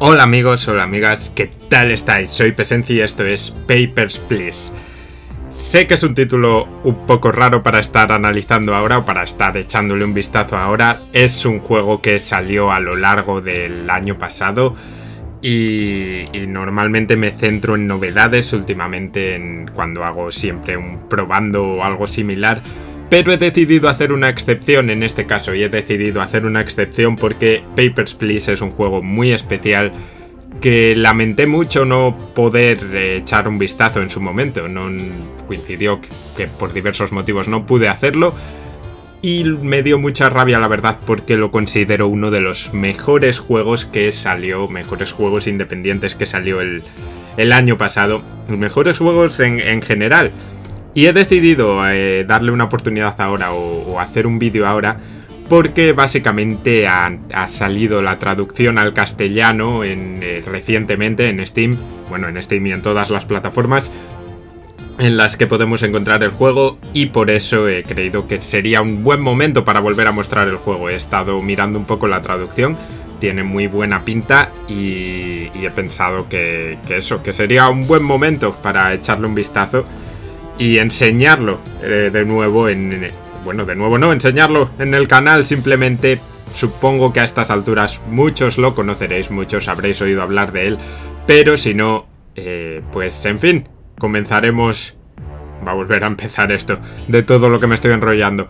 Hola amigos, hola amigas, ¿qué tal estáis? Soy Pesenci y esto es Papers, Please. Sé que es un título un poco raro para estar analizando ahora o para estar echándole un vistazo ahora. Es un juego que salió a lo largo del año pasado y, normalmente me centro en novedades, últimamente en cuando hago siempre un probando o algo similar pero he decidido hacer una excepción en este caso y he decidido hacer una excepción porque Papers, Please es un juego muy especial que lamenté mucho no poder eh, echar un vistazo en su momento. No coincidió que por diversos motivos no pude hacerlo. Y me dio mucha rabia, la verdad, porque lo considero uno de los mejores juegos que salió, mejores juegos independientes que salió el, año pasado. Mejores juegos en, en general. Y he decidido eh, darle una oportunidad ahora o, hacer un vídeo ahora porque básicamente ha, salido la traducción al castellano eh, recientemente en Steam, bueno, en Steam y en todas las plataformas en las que podemos encontrar el juego y por eso he creído que sería un buen momento para volver a mostrar el juego. He estado mirando un poco la traducción, tiene muy buena pinta y, he pensado que eso, que sería un buen momento para echarle un vistazo y enseñarlo eh, de nuevo en... Bueno, de nuevo no, enseñarlo en el canal simplemente... Supongo que a estas alturas muchos lo conoceréis, muchos habréis oído hablar de él, pero si no, eh, pues en fin, comenzaremos... Va a volver a empezar esto, de todo lo que me estoy enrollando.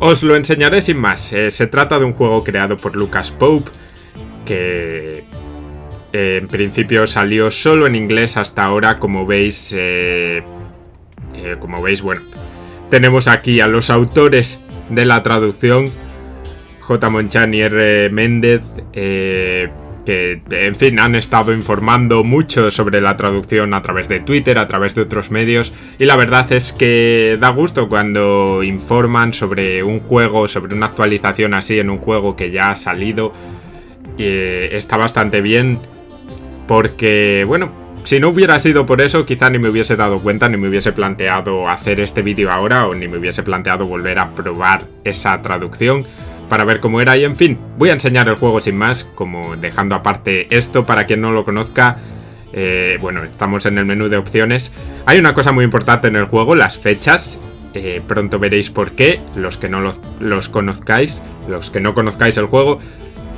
Os lo enseñaré sin más. Eh, se trata de un juego creado por Lucas Pope, que en principio salió solo en inglés hasta ahora, como veis... Eh, como veis, bueno, tenemos aquí a los autores de la traducción, J. Monchan y R. Méndez, eh, que, en fin, han estado informando mucho sobre la traducción a través de Twitter, a través de otros medios, y la verdad es que da gusto cuando informan sobre un juego, sobre una actualización así en un juego que ya ha salido. y eh, está bastante bien porque, bueno, si no hubiera sido por eso, quizá ni me hubiese dado cuenta, ni me hubiese planteado hacer este vídeo ahora, o ni me hubiese planteado volver a probar esa traducción para ver cómo era y en fin, voy a enseñar el juego sin más, como dejando aparte esto para quien no lo conozca, eh, bueno, estamos en el menú de opciones. Hay una cosa muy importante en el juego, las fechas, eh, pronto veréis por qué, los que no los, los conozcáis, los que no conozcáis el juego,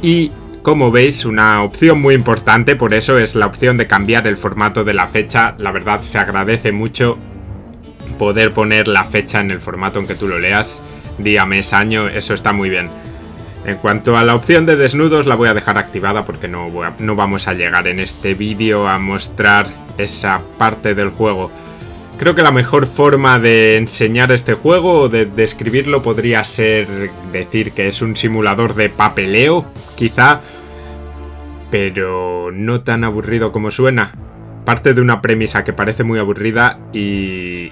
y como veis, una opción muy importante, por eso es la opción de cambiar el formato de la fecha. La verdad se agradece mucho poder poner la fecha en el formato en que tú lo leas, día, mes, año, eso está muy bien. En cuanto a la opción de desnudos, la voy a dejar activada porque no, no vamos a llegar en este vídeo a mostrar esa parte del juego. Creo que la mejor forma de enseñar este juego o de describirlo podría ser decir que es un simulador de papeleo, quizá, pero no tan aburrido como suena. Parte de una premisa que parece muy aburrida y,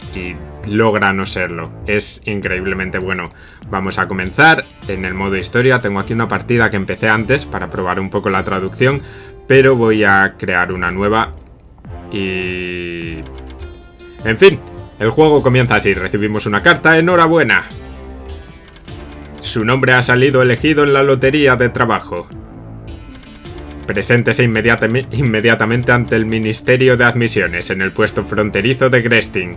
logra no serlo. Es increíblemente bueno. Vamos a comenzar en el modo historia. Tengo aquí una partida que empecé antes para probar un poco la traducción, pero voy a crear una nueva y en fin, el juego comienza así, recibimos una carta, enhorabuena. Su nombre ha salido elegido en la lotería de trabajo. Preséntese inmediatamente ante el Ministerio de Admisiones en el puesto fronterizo de Grestin.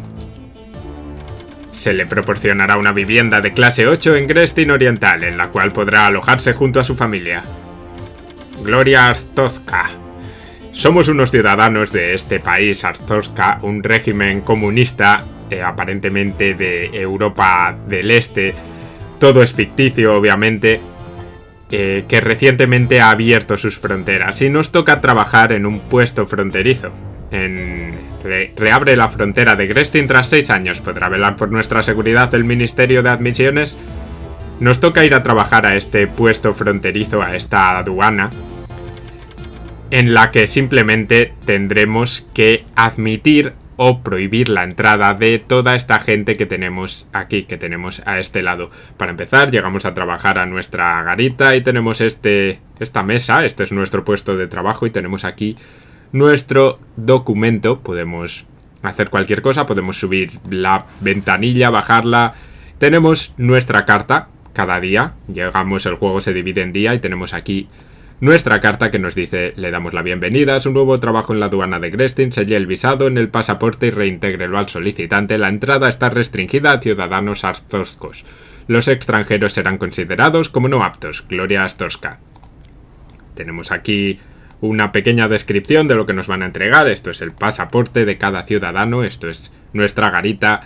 Se le proporcionará una vivienda de clase 8 en Grestin Oriental, en la cual podrá alojarse junto a su familia. Gloria Arztozka. Somos unos ciudadanos de este país, Artoska, un régimen comunista, eh, aparentemente de Europa del Este. Todo es ficticio, obviamente. Eh, que recientemente ha abierto sus fronteras y nos toca trabajar en un puesto fronterizo. En, reabre la frontera de Grestin tras seis años. ¿Podrá velar por nuestra seguridad el Ministerio de Admisiones? Nos toca ir a trabajar a este puesto fronterizo, a esta aduana, en la que simplemente tendremos que admitir o prohibir la entrada de toda esta gente que tenemos aquí, que tenemos a este lado. Para empezar, llegamos a trabajar a nuestra garita y tenemos este, esta mesa, este es nuestro puesto de trabajo y tenemos aquí nuestro documento. Podemos hacer cualquier cosa, podemos subir la ventanilla, bajarla. Tenemos nuestra carta cada día, llegamos, el juego se divide en día y tenemos aquí nuestra carta que nos dice, le damos la bienvenida a su nuevo trabajo en la aduana de Grestin, selle el visado en el pasaporte y reintegrelo al solicitante, la entrada está restringida a ciudadanos astoscos. Los extranjeros serán considerados como no aptos. Gloria Astosca. Tenemos aquí una pequeña descripción de lo que nos van a entregar. Esto es el pasaporte de cada ciudadano, esto es nuestra garita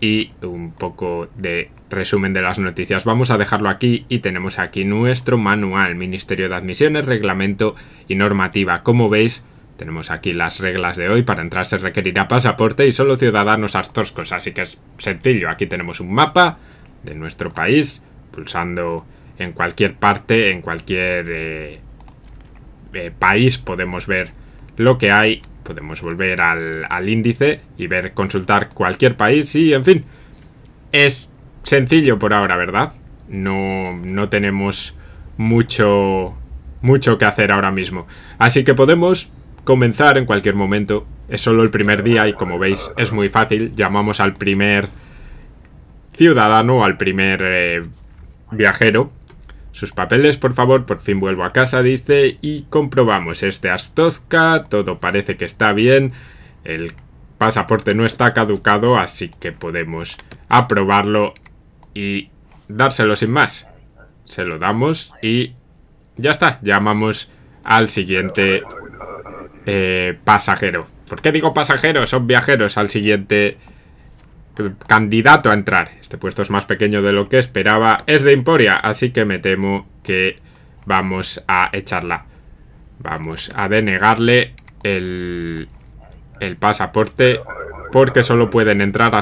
y un poco de Resumen de las noticias. Vamos a dejarlo aquí y tenemos aquí nuestro manual, Ministerio de Admisiones, Reglamento y Normativa. Como veis, tenemos aquí las reglas de hoy. Para entrar se requerirá pasaporte y solo ciudadanos astoscos, así que es sencillo. Aquí tenemos un mapa de nuestro país, pulsando en cualquier parte, en cualquier eh, eh, país podemos ver lo que hay. Podemos volver al índice y ver, consultar cualquier país y, en fin, es sencillo por ahora, ¿verdad? No, tenemos mucho, mucho que hacer ahora mismo. Así que podemos comenzar en cualquier momento. Es solo el primer día y como veis es muy fácil. Llamamos al primer ciudadano, al primer eh, viajero. Sus papeles, por favor, por fin vuelvo a casa, dice, y comprobamos este Astozca, todo parece que está bien, el pasaporte no está caducado, así que podemos aprobarlo y dárselo sin más. Se lo damos y ya está. Llamamos al siguiente eh, pasajero. ¿Por qué digo pasajero? Son viajeros al siguiente eh, candidato a entrar. Este puesto es más pequeño de lo que esperaba. Es de Emporia, así que me temo que vamos a echarla. Vamos a denegarle el, el pasaporte porque solo pueden entrar a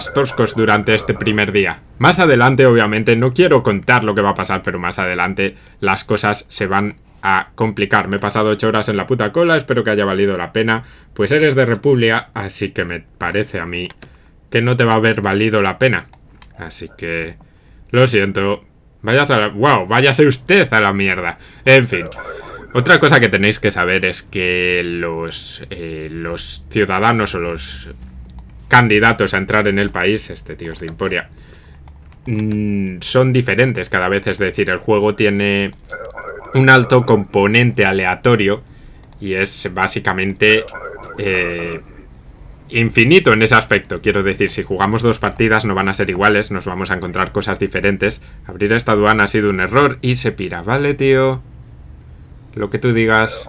durante este primer día. Más adelante, obviamente, no quiero contar lo que va a pasar, pero más adelante las cosas se van a complicar. Me he pasado ocho horas en la puta cola, espero que haya valido la pena, pues eres de República, así que me parece a mí que no te va a haber valido la pena. Así que... Lo siento. Vaya a la... ¡Wow! Váyase usted a la mierda. En fin. Otra cosa que tenéis que saber es que los, eh, los ciudadanos o los candidatos a entrar en el país, este tío es de Emporia, mm, son diferentes cada vez. Es decir, el juego tiene un alto componente aleatorio y es básicamente eh, infinito en ese aspecto. Quiero decir, si jugamos dos partidas no van a ser iguales, nos vamos a encontrar cosas diferentes. Abrir esta aduana ha sido un error y se pira. Vale, tío. Lo que tú digas.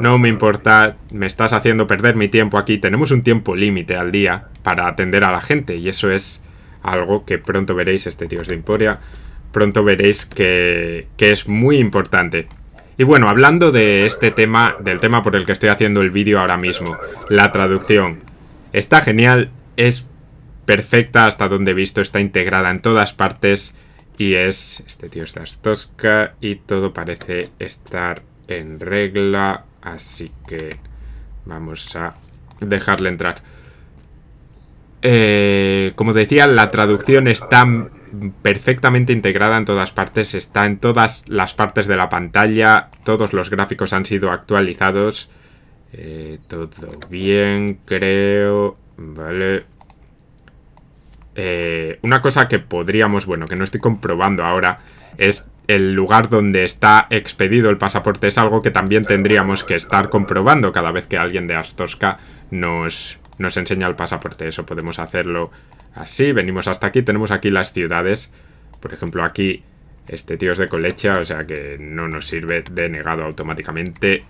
No me importa, me estás haciendo perder mi tiempo aquí. Tenemos un tiempo límite al día para atender a la gente y eso es algo que pronto veréis, este tío es de Emporia, pronto veréis que, que es muy importante. Y bueno, hablando de este tema, del tema por el que estoy haciendo el vídeo ahora mismo, la traducción. Está genial, es perfecta hasta donde he visto, está integrada en todas partes y es... Este tío está tosca y todo parece estar en regla. Así que vamos a dejarle entrar. Eh, como decía, la traducción está perfectamente integrada en todas partes, está en todas las partes de la pantalla, todos los gráficos han sido actualizados. Eh, todo bien, creo. Vale. Eh, una cosa que podríamos, bueno, que no estoy comprobando ahora, es el lugar donde está expedido el pasaporte es algo que también tendríamos que estar comprobando cada vez que alguien de Astosca nos, nos enseña el pasaporte. Eso podemos hacerlo así. Venimos hasta aquí. Tenemos aquí las ciudades. Por ejemplo, aquí este tío es de colecha, o sea que no nos sirve de negado automáticamente.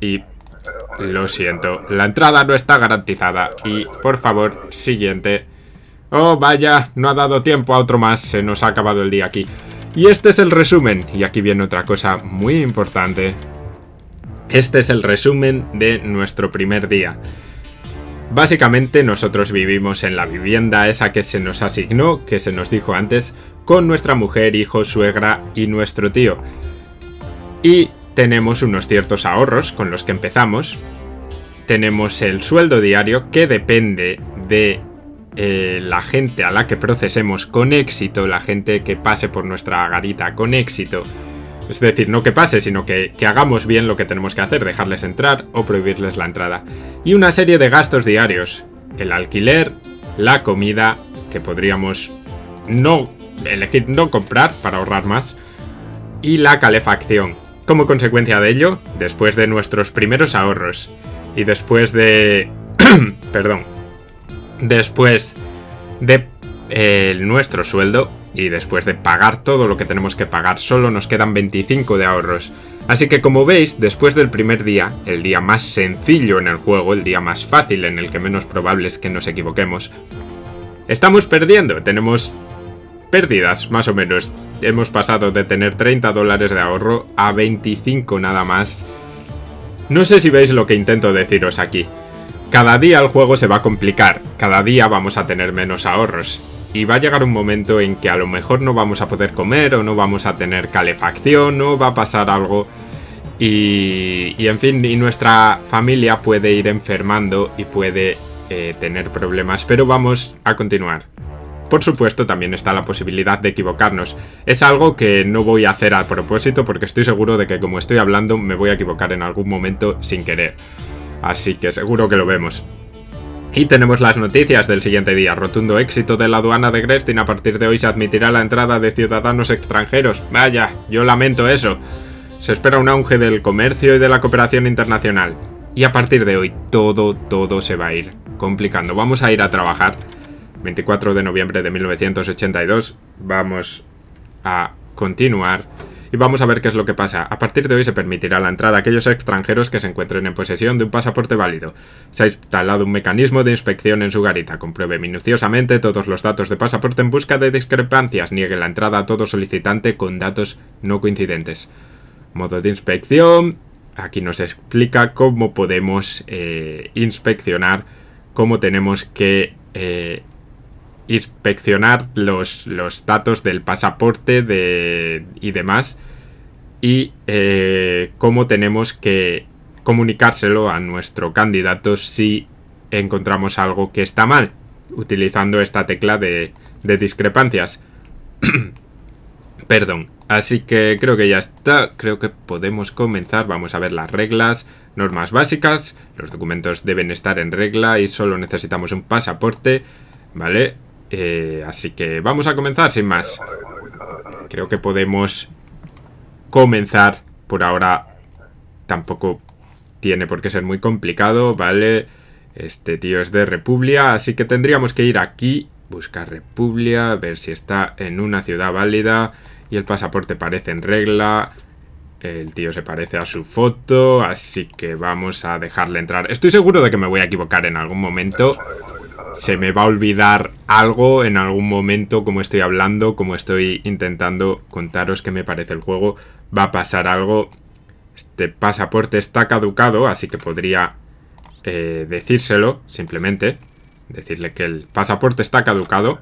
Y lo siento, la entrada no está garantizada. Y por favor, siguiente. Oh, vaya, no ha dado tiempo a otro más. Se nos ha acabado el día aquí. Y este es el resumen, y aquí viene otra cosa muy importante. Este es el resumen de nuestro primer día. Básicamente nosotros vivimos en la vivienda esa que se nos asignó, que se nos dijo antes, con nuestra mujer, hijo, suegra y nuestro tío. Y tenemos unos ciertos ahorros con los que empezamos. Tenemos el sueldo diario que depende de eh, la gente a la que procesemos con éxito, la gente que pase por nuestra garita con éxito, es decir, no que pase, sino que, que, hagamos bien lo que tenemos que hacer, dejarles entrar o prohibirles la entrada. Y una serie de gastos diarios. El alquiler, la comida, que podríamos no elegir no comprar para ahorrar más, y la calefacción. Como consecuencia de ello, después de nuestros primeros ahorros y después de... perdón, después de eh, nuestro sueldo y después de pagar todo lo que tenemos que pagar, solo nos quedan 25 de ahorros. Así que como veis, después del primer día, el día más sencillo en el juego, el día más fácil en el que menos probable es que nos equivoquemos, estamos perdiendo, tenemos pérdidas más o menos. Hemos pasado de tener 30 dólares de ahorro a 25 nada más. No sé si veis lo que intento deciros aquí. Cada día el juego se va a complicar, cada día vamos a tener menos ahorros, y va a llegar un momento en que a lo mejor no vamos a poder comer o no vamos a tener calefacción o va a pasar algo y, y en fin, y nuestra familia puede ir enfermando y puede eh, tener problemas, pero vamos a continuar. Por supuesto, también está la posibilidad de equivocarnos. Es algo que no voy a hacer a propósito porque estoy seguro de que como estoy hablando me voy a equivocar en algún momento sin querer así que seguro que lo vemos. Y tenemos las noticias del siguiente día. Rotundo éxito de la aduana de Grestin. A partir de hoy se admitirá la entrada de ciudadanos extranjeros. Vaya, yo lamento eso. Se espera un auge del comercio y de la cooperación internacional. Y a partir de hoy todo, todo se va a ir complicando. Vamos a ir a trabajar. 24 de noviembre de 1982. Vamos a continuar y vamos a ver qué es lo que pasa. A partir de hoy se permitirá la entrada a aquellos extranjeros que se encuentren en posesión de un pasaporte válido. Se ha instalado un mecanismo de inspección en su garita. Compruebe minuciosamente todos los datos de pasaporte en busca de discrepancias. Niegue la entrada a todo solicitante con datos no coincidentes. Modo de inspección. Aquí nos explica cómo podemos eh, inspeccionar, cómo tenemos que eh, inspeccionar los, los datos del pasaporte de, y demás y eh, cómo tenemos que comunicárselo a nuestro candidato si encontramos algo que está mal utilizando esta tecla de, de discrepancias. Perdón. Así que creo que ya está, creo que podemos comenzar, vamos a ver las reglas, normas básicas, los documentos deben estar en regla y solo necesitamos un pasaporte, ¿vale? Eh, así que vamos a comenzar sin más. Creo que podemos comenzar por ahora. Tampoco tiene por qué ser muy complicado, ¿vale? Este tío es de República, así que tendríamos que ir aquí, buscar República, ver si está en una ciudad válida. Y el pasaporte parece en regla. El tío se parece a su foto, así que vamos a dejarle entrar. Estoy seguro de que me voy a equivocar en algún momento, se me va a olvidar algo en algún momento, como estoy hablando, como estoy intentando contaros qué me parece el juego, va a pasar algo. Este pasaporte está caducado, así que podría eh, decírselo, simplemente. Decirle que el pasaporte está caducado.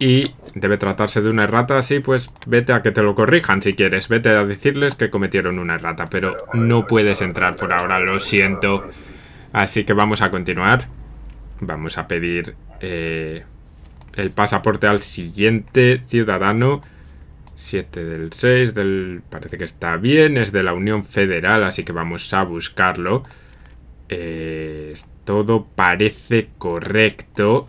Y debe tratarse de una errata, así pues vete a que te lo corrijan si quieres. Vete a decirles que cometieron una errata, pero no puedes entrar por ahora, lo siento. Así que vamos a continuar. Vamos a pedir eh, el pasaporte al siguiente ciudadano. 7 del 6, del, parece que está bien, es de la Unión Federal, así que vamos a buscarlo. Eh, todo parece correcto.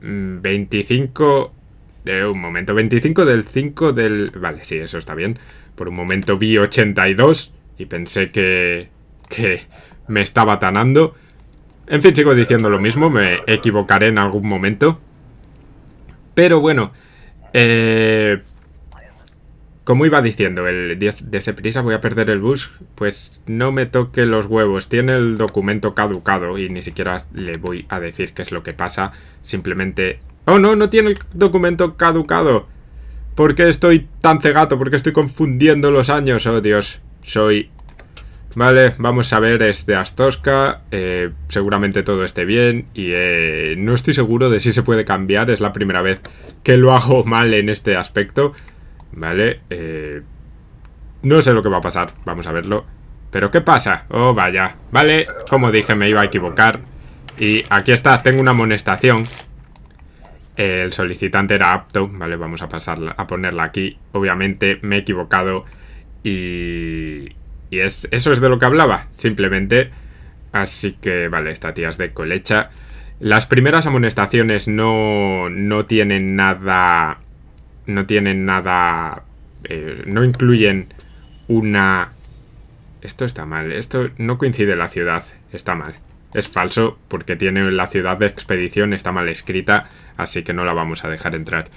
25... Mm, de eh, un momento, 25 del 5 del... Vale, sí, eso está bien. Por un momento vi 82 y pensé que... que me estaba tanando. En fin, sigo diciendo lo mismo, me equivocaré en algún momento. Pero bueno, eh, como iba diciendo, el 10 de prisa voy a perder el bus, pues no me toque los huevos, tiene el documento caducado y ni siquiera le voy a decir qué es lo que pasa, simplemente... ¡Oh no, no tiene el documento caducado! ¿Por qué estoy tan cegato? ¿Por qué estoy confundiendo los años? ¡Oh Dios! Soy Vale, vamos a ver este Astosca, eh, seguramente todo esté bien y eh, no estoy seguro de si se puede cambiar, es la primera vez que lo hago mal en este aspecto, vale, eh, no sé lo que va a pasar, vamos a verlo, pero ¿qué pasa? Oh vaya, vale, como dije me iba a equivocar y aquí está, tengo una amonestación, el solicitante era apto, vale, vamos a, pasarla, a ponerla aquí, obviamente me he equivocado y, y es, eso es de lo que hablaba, simplemente. Así que, vale, esta tía de colecha. Las primeras amonestaciones no, no tienen nada... No tienen nada... Eh, no incluyen una... Esto está mal, esto no coincide la ciudad, está mal. Es falso porque tiene la ciudad de expedición, está mal escrita, así que no la vamos a dejar entrar.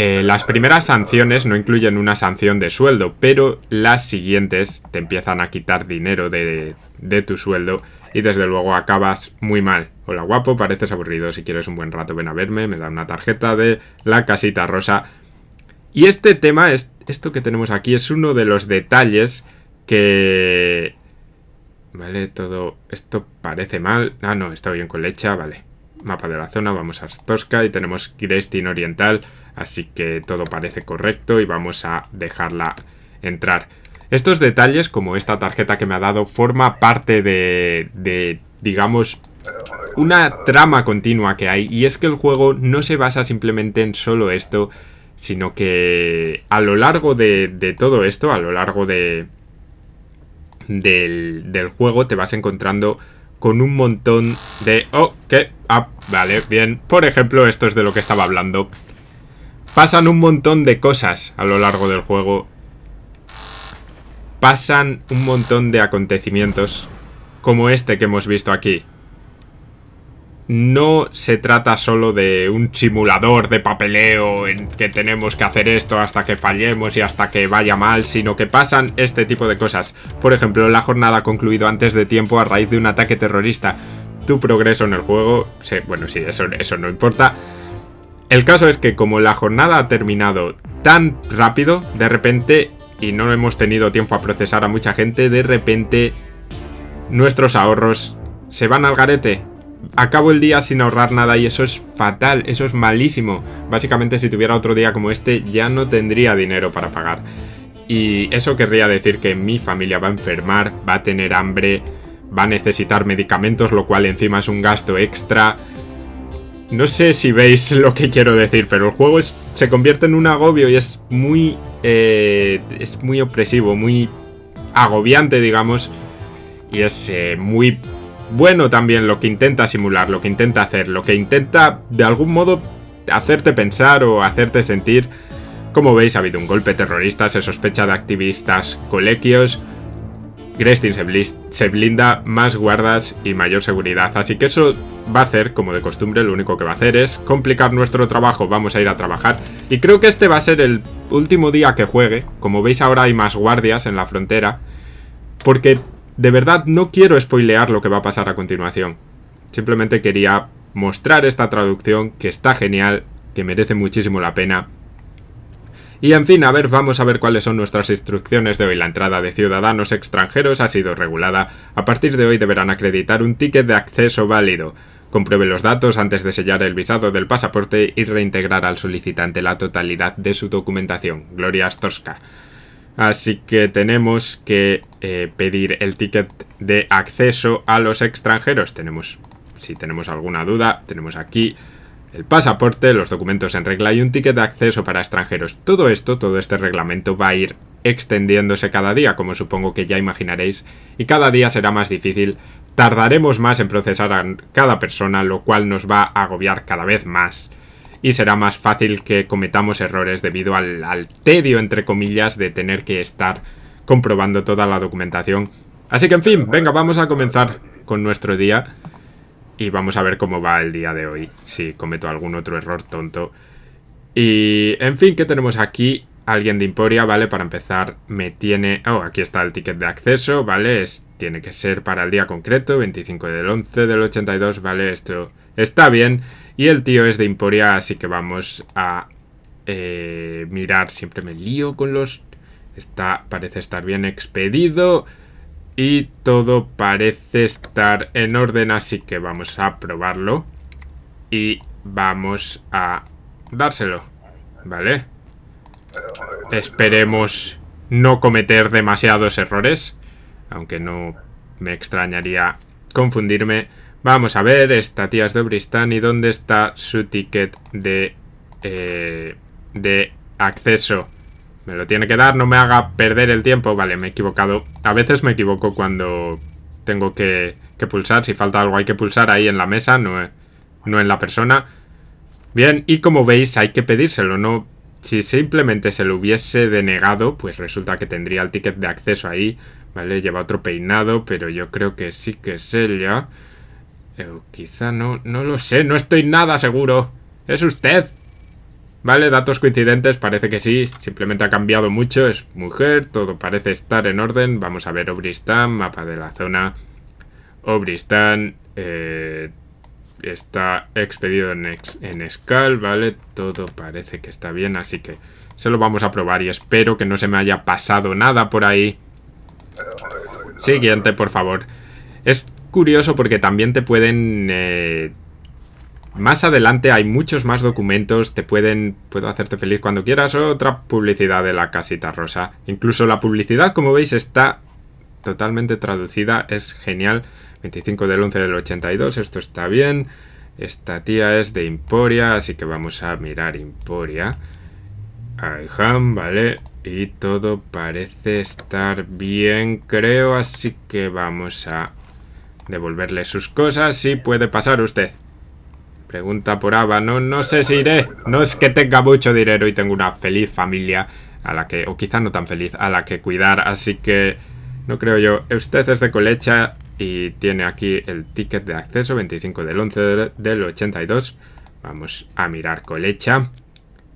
Eh, las primeras sanciones no incluyen una sanción de sueldo, pero las siguientes te empiezan a quitar dinero de, tu sueldo y desde luego acabas muy mal. Hola guapo, pareces aburrido, si quieres un buen rato ven a verme, me da una tarjeta de la casita rosa. Y este tema, es, esto que tenemos aquí, es uno de los detalles que... Vale, todo esto parece mal. Ah, no, está bien con leche. Ah, vale. Mapa de la zona, vamos a Tosca y tenemos Christine Oriental. Así que todo parece correcto y vamos a dejarla entrar. Estos detalles, como esta tarjeta que me ha dado, forma parte de, digamos, una trama continua que hay. Y es que el juego no se basa simplemente en solo esto, sino que a lo largo de, todo esto, a lo largo de, del, juego, te vas encontrando con un montón de... ¡Oh! ¿Qué? Ah, vale, bien. Por ejemplo, esto es de lo que estaba hablando. Pasan un montón de cosas a lo largo del juego. Pasan un montón de acontecimientos como este que hemos visto aquí. No se trata solo de un simulador de papeleo en que tenemos que hacer esto hasta que fallemos y hasta que vaya mal, sino que pasan este tipo de cosas. Por ejemplo, la jornada ha concluido antes de tiempo a raíz de un ataque terrorista. Tu progreso en el juego, bueno, sí, eso, eso no importa el caso es que como la jornada ha terminado tan rápido, de repente, y no hemos tenido tiempo a procesar a mucha gente, de repente nuestros ahorros se van al garete. Acabo el día sin ahorrar nada y eso es fatal, eso es malísimo. Básicamente si tuviera otro día como este ya no tendría dinero para pagar. Y eso querría decir que mi familia va a enfermar, va a tener hambre, va a necesitar medicamentos, lo cual encima es un gasto extra. No sé si veis lo que quiero decir, pero el juego se convierte en un agobio y es muy, eh, es muy opresivo, muy agobiante, digamos. Y es eh, muy bueno también lo que intenta simular, lo que intenta hacer, lo que intenta de algún modo hacerte pensar o hacerte sentir. Como veis, ha habido un golpe terrorista, se sospecha de activistas colequios. Grestin se blinda más guardas y mayor seguridad, así que eso va a hacer, como de costumbre, lo único que va a hacer es complicar nuestro trabajo, vamos a ir a trabajar. Y creo que este va a ser el último día que juegue, como veis ahora hay más guardias en la frontera, porque de verdad no quiero spoilear lo que va a pasar a continuación. Simplemente quería mostrar esta traducción que está genial, que merece muchísimo la pena y en fin, a ver, vamos a ver cuáles son nuestras instrucciones de hoy. La entrada de ciudadanos extranjeros ha sido regulada. A partir de hoy deberán acreditar un ticket de acceso válido. Compruebe los datos antes de sellar el visado del pasaporte y reintegrar al solicitante la totalidad de su documentación. Gloria Tosca. Así que tenemos que eh, pedir el ticket de acceso a los extranjeros. Tenemos, si tenemos alguna duda, tenemos aquí el pasaporte, los documentos en regla y un ticket de acceso para extranjeros. Todo esto, todo este reglamento va a ir extendiéndose cada día, como supongo que ya imaginaréis, y cada día será más difícil, tardaremos más en procesar a cada persona, lo cual nos va a agobiar cada vez más, y será más fácil que cometamos errores debido al, tedio, entre comillas, de tener que estar comprobando toda la documentación. Así que en fin, venga, vamos a comenzar con nuestro día y vamos a ver cómo va el día de hoy, si cometo algún otro error tonto. Y, en fin, ¿qué tenemos aquí? Alguien de Emporia, ¿vale? Para empezar, me tiene... Oh, aquí está el ticket de acceso, ¿vale? Es... Tiene que ser para el día concreto, 25 del 11 del 82, ¿vale? Esto está bien. Y el tío es de Emporia, así que vamos a eh, mirar. Siempre me lío con los... Está, parece estar bien expedido. Y todo parece estar en orden, así que vamos a probarlo. Y vamos a dárselo, ¿vale? Esperemos no cometer demasiados errores, aunque no me extrañaría confundirme. Vamos a ver, esta tía de Bristán y dónde está su ticket de, eh, de acceso. Me lo tiene que dar, no me haga perder el tiempo. Vale, me he equivocado. A veces me equivoco cuando tengo que, pulsar. Si falta algo hay que pulsar ahí en la mesa, no, no en la persona. Bien, y como veis hay que pedírselo, ¿no? Si simplemente se lo hubiese denegado, pues resulta que tendría el ticket de acceso ahí. Vale, lleva otro peinado, pero yo creo que sí que es ella. Eh, quizá no, no lo sé, no estoy nada seguro. Es usted. Vale, datos coincidentes, parece que sí, simplemente ha cambiado mucho, es mujer, todo parece estar en orden. Vamos a ver Obristán, mapa de la zona. Obristán eh, está expedido en, ex, ¿vale? Todo parece que está bien, así que se lo vamos a probar y espero que no se me haya pasado nada por ahí. Siguiente, por favor. Es curioso porque también te pueden... Eh, más adelante hay muchos más documentos, te pueden, puedo hacerte feliz cuando quieras, otra publicidad de la casita rosa. Incluso la publicidad, como veis, está totalmente traducida, es genial. 25 del 11 del 82, esto está bien. Esta tía es de Emporia, así que vamos a mirar Emporia. vale. Y todo parece estar bien, creo, así que vamos a devolverle sus cosas. Sí, puede pasar usted. Pregunta por Ava. No, no sé si iré. No es que tenga mucho dinero y tengo una feliz familia a la que, o quizá no tan feliz, a la que cuidar. Así que no creo yo. Usted es de Colecha y tiene aquí el ticket de acceso 25 del 11 del 82. Vamos a mirar Colecha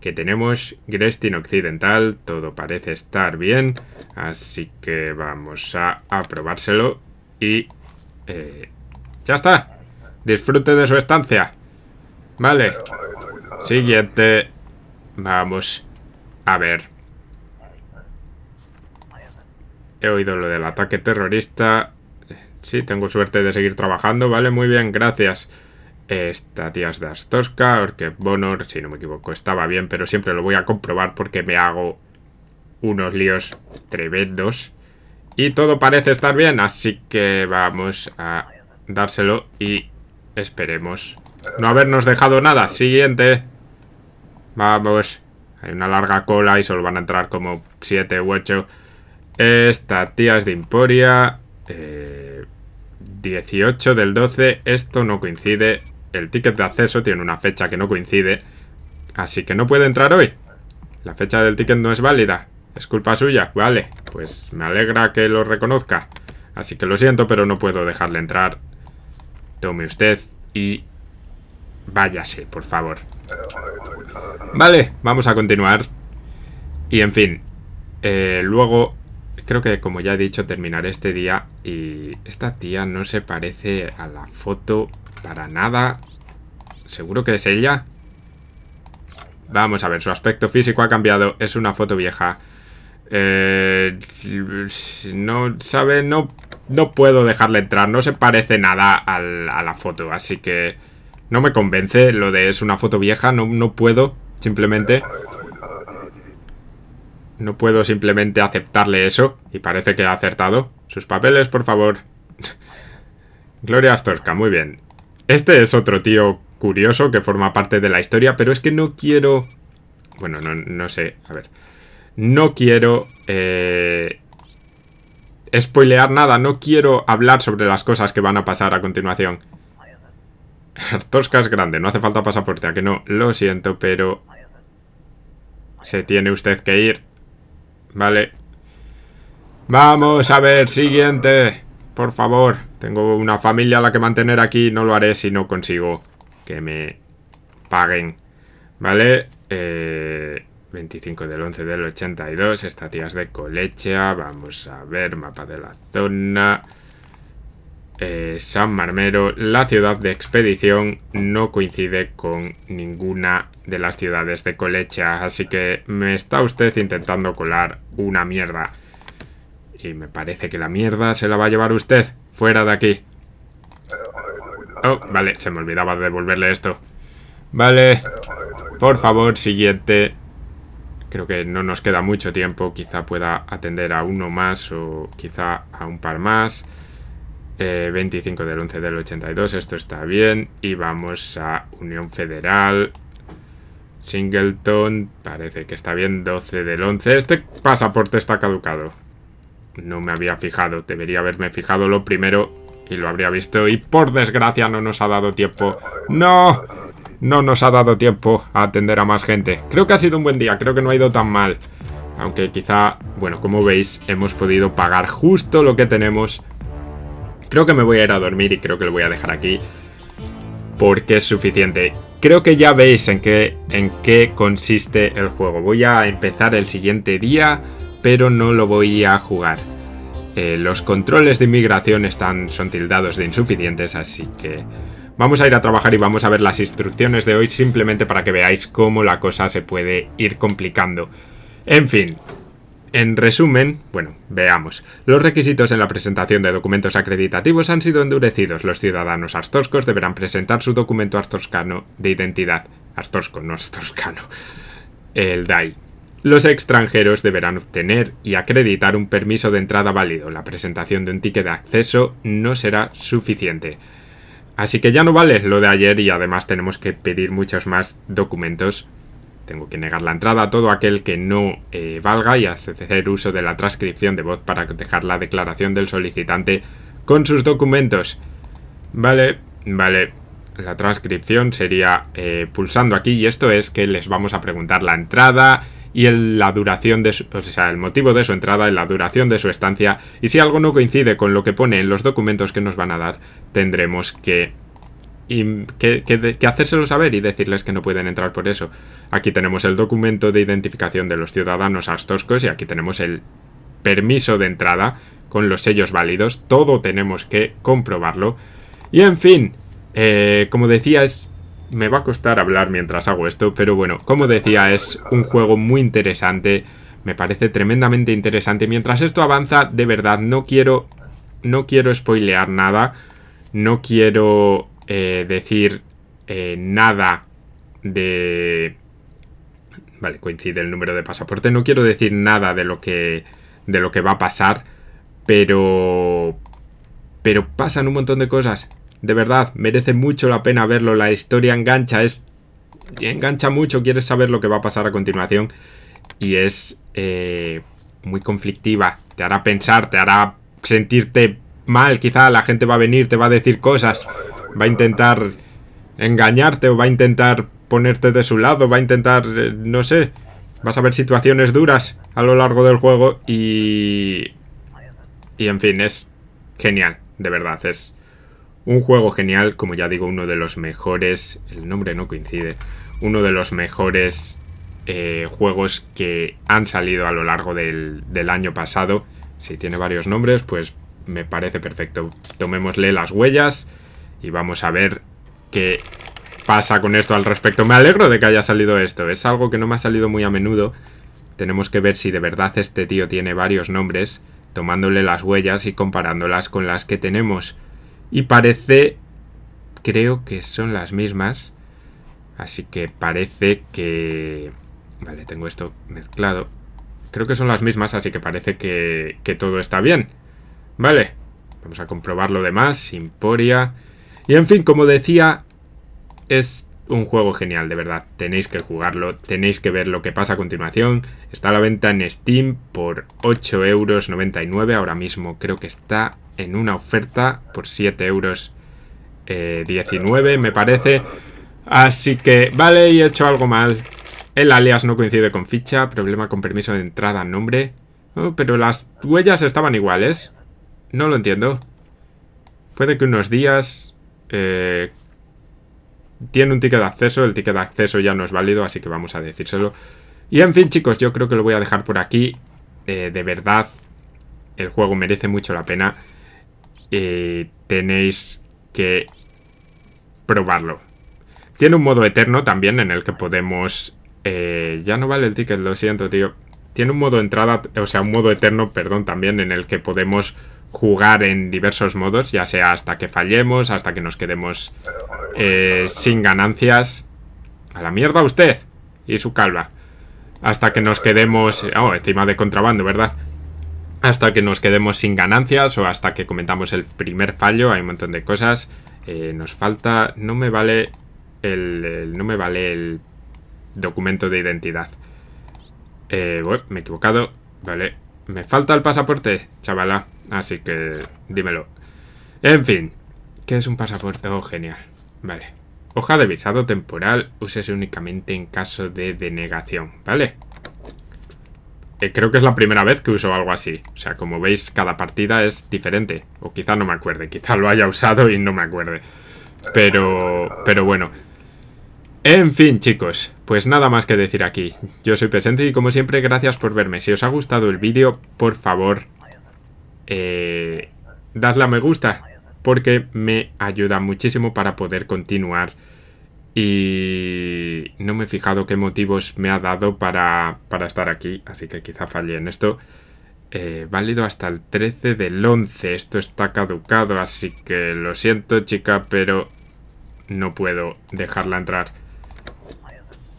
que tenemos Grestin Occidental, todo parece estar bien, así que vamos a aprobárselo y eh, ya está, disfrute de su estancia. Vale. Siguiente. Vamos. A ver. He oído lo del ataque terrorista. Sí, tengo suerte de seguir trabajando. Vale, muy bien, gracias. Esta de Astosca, porque Bonor, si no me equivoco, estaba bien, pero siempre lo voy a comprobar porque me hago unos líos tremendos. Y todo parece estar bien, así que vamos a dárselo y esperemos no habernos dejado nada. Siguiente. Vamos. Hay una larga cola y solo van a entrar como 7 u 8. Esta tía de Emporia. 18 eh, del 12. Esto no coincide. El ticket de acceso tiene una fecha que no coincide. Así que no puede entrar hoy. La fecha del ticket no es válida. Es culpa suya. Vale, pues me alegra que lo reconozca. Así que lo siento, pero no puedo dejarle entrar. Tome usted y Váyase, por favor. Vale, vamos a continuar. Y en fin, eh, luego creo que como ya he dicho terminaré este día y esta tía no se parece a la foto para nada. ¿Seguro que es ella? Vamos a ver, su aspecto físico ha cambiado, es una foto vieja. Eh, no, ¿sabe? No, no puedo dejarle entrar, no se parece nada a la foto, así que no me convence lo de es una foto vieja, no, puedo simplemente... No puedo simplemente aceptarle eso, y parece que ha acertado. Sus papeles, por favor. Gloria Astorca, muy bien. Este es otro tío curioso que forma parte de la historia, pero es que no quiero... Bueno, no, no sé, a ver. No quiero... Eh spoilear nada, no quiero hablar sobre las cosas que van a pasar a continuación. Tosca es grande, no hace falta pasaporte, a que no, lo siento, pero se tiene usted que ir. Vale. Vamos a ver, siguiente. Por favor, tengo una familia a la que mantener aquí, no lo haré si no consigo que me paguen. Vale, 25 eh, del 11 del 82, esta de Colecha, vamos a ver, mapa de la zona... Eh, San Marmero, la ciudad de expedición, no coincide con ninguna de las ciudades de Colecha, así que me está usted intentando colar una mierda. Y me parece que la mierda se la va a llevar usted, fuera de aquí. Oh, vale, se me olvidaba devolverle esto. Vale, por favor, siguiente. Creo que no nos queda mucho tiempo, quizá pueda atender a uno más o quizá a un par más. 25 eh, del 11 del 82, esto está bien. Y vamos a Unión Federal, Singleton, parece que está bien, 12 del 11. Este pasaporte está caducado. No me había fijado, debería haberme fijado lo primero y lo habría visto. Y por desgracia no nos ha dado tiempo. ¡No! No nos ha dado tiempo a atender a más gente. Creo que ha sido un buen día, creo que no ha ido tan mal. Aunque quizá, bueno, como veis, hemos podido pagar justo lo que tenemos Creo que me voy a ir a dormir y creo que lo voy a dejar aquí. Porque es suficiente. Creo que ya veis en qué, en qué consiste el juego. Voy a empezar el siguiente día, pero no lo voy a jugar. Eh, los controles de inmigración están, son tildados de insuficientes, así que vamos a ir a trabajar y vamos a ver las instrucciones de hoy simplemente para que veáis cómo la cosa se puede ir complicando. En fin, en resumen, bueno, veamos. Los requisitos en la presentación de documentos acreditativos han sido endurecidos. Los ciudadanos astoscos deberán presentar su documento astoscano de identidad. Astosco, no astoscano. El DAI. Los extranjeros deberán obtener y acreditar un permiso de entrada válido. La presentación de un ticket de acceso no será suficiente. Así que ya no vale lo de ayer y además tenemos que pedir muchos más documentos tengo que negar la entrada a todo aquel que no eh, valga y hacer uso de la transcripción de voz para dejar la declaración del solicitante con sus documentos. Vale, vale. La transcripción sería eh, pulsando aquí y esto es que les vamos a preguntar la entrada y la duración de o sea, el motivo de su entrada y la duración de su estancia y si algo no coincide con lo que pone en los documentos que nos van a dar, tendremos que y que, hacérselo saber y decirles que no pueden entrar por eso. Aquí tenemos el documento de identificación de los ciudadanos astoscos y aquí tenemos el permiso de entrada con los sellos válidos. Todo tenemos que comprobarlo. Y en fin, eh, como decía, es, me va a costar hablar mientras hago esto, pero bueno, como decía, es un juego muy interesante. Me parece tremendamente interesante. Mientras esto avanza, de verdad, no quiero, no quiero spoilear nada. No quiero eh, decir eh, nada de... Vale, coincide el número de pasaporte. No quiero decir nada de lo que, de lo que va a pasar, pero... Pero pasan un montón de cosas. De verdad, merece mucho la pena verlo. La historia engancha, es... Engancha mucho, quieres saber lo que va a pasar a continuación. Y es eh, muy conflictiva. Te hará pensar, te hará sentirte mal, quizá la gente va a venir, te va a decir cosas, va a intentar engañarte o va a intentar ponerte de su lado, va a intentar, eh, no sé, vas a ver situaciones duras a lo largo del juego y... Y en fin, es genial, de verdad, es un juego genial, como ya digo, uno de los mejores, el nombre no coincide, uno de los mejores eh, juegos que han salido a lo largo del, del año pasado. Si tiene varios nombres, pues me parece perfecto. Tomémosle las huellas y vamos a ver qué pasa con esto al respecto. Me alegro de que haya salido esto, es algo que no me ha salido muy a menudo. Tenemos que ver si de verdad este tío tiene varios nombres, tomándole las huellas y comparándolas con las que tenemos. Y parece... creo que son las mismas. Así que parece que... Vale, tengo esto mezclado. Creo que son las mismas, así que parece que, que todo está bien. Vale. Vamos a comprobar lo demás. Simporia Y en fin, como decía, es un juego genial, de verdad. Tenéis que jugarlo, tenéis que ver lo que pasa a continuación. Está a la venta en Steam por 8,99 euros. Ahora mismo creo que está en una oferta por 7,19 euros, me parece. Así que, vale, y he hecho algo mal. El alias no coincide con ficha, problema con permiso de entrada, nombre. Oh, pero las huellas estaban iguales. No lo entiendo. Puede que unos días... Eh, tiene un ticket de acceso, el ticket de acceso ya no es válido, así que vamos a decírselo. Y en fin, chicos, yo creo que lo voy a dejar por aquí. Eh, de verdad, el juego merece mucho la pena. Eh, tenéis que probarlo. Tiene un modo eterno también en el que podemos... ya no vale el ticket, lo siento, tío. Tiene un modo entrada, o sea, un modo eterno, perdón, también en el que podemos jugar en diversos modos, ya sea hasta que fallemos, hasta que nos quedemos eh, sin ganancias. A la mierda usted y su calva. Hasta que nos quedemos... Oh, encima de contrabando, ¿verdad? Hasta que nos quedemos sin ganancias o hasta que cometamos el primer fallo. Hay un montón de cosas. Eh, nos falta... No me vale el, No me vale el documento de identidad. Eh, me he equivocado. Vale. Me falta el pasaporte, chavala. Así que dímelo. En fin, que es un pasaporte oh, genial. Vale. Hoja de visado temporal, úsese únicamente en caso de denegación, ¿vale? Eh, creo que es la primera vez que uso algo así. O sea, como veis, cada partida es diferente. O quizá no me acuerde, quizá lo haya usado y no me acuerde. Pero, pero bueno. En fin, chicos, pues nada más que decir aquí. Yo soy Presente y como siempre, gracias por verme. Si os ha gustado el vídeo, por favor, eh, a me gusta, porque me ayuda muchísimo para poder continuar. Y no me he fijado qué motivos me ha dado para, estar aquí, así que quizá falle en esto. Eh, válido hasta el 13 del 11, esto está caducado, así que lo siento chica, pero no puedo dejarla entrar.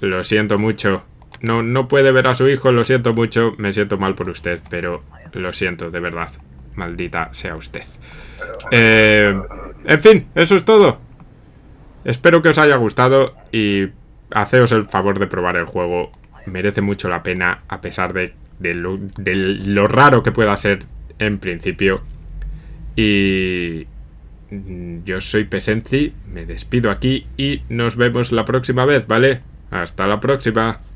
Lo siento mucho. No, no puede ver a su hijo, lo siento mucho, me siento mal por usted, pero lo siento, de verdad. Maldita sea usted. Eh, en fin, eso es todo. Espero que os haya gustado y haceos el favor de probar el juego. Merece mucho la pena a pesar de, lo, raro que pueda ser en principio. Y mm, yo soy pesenci me despido aquí y nos vemos la próxima vez, ¿vale? Hasta la próxima.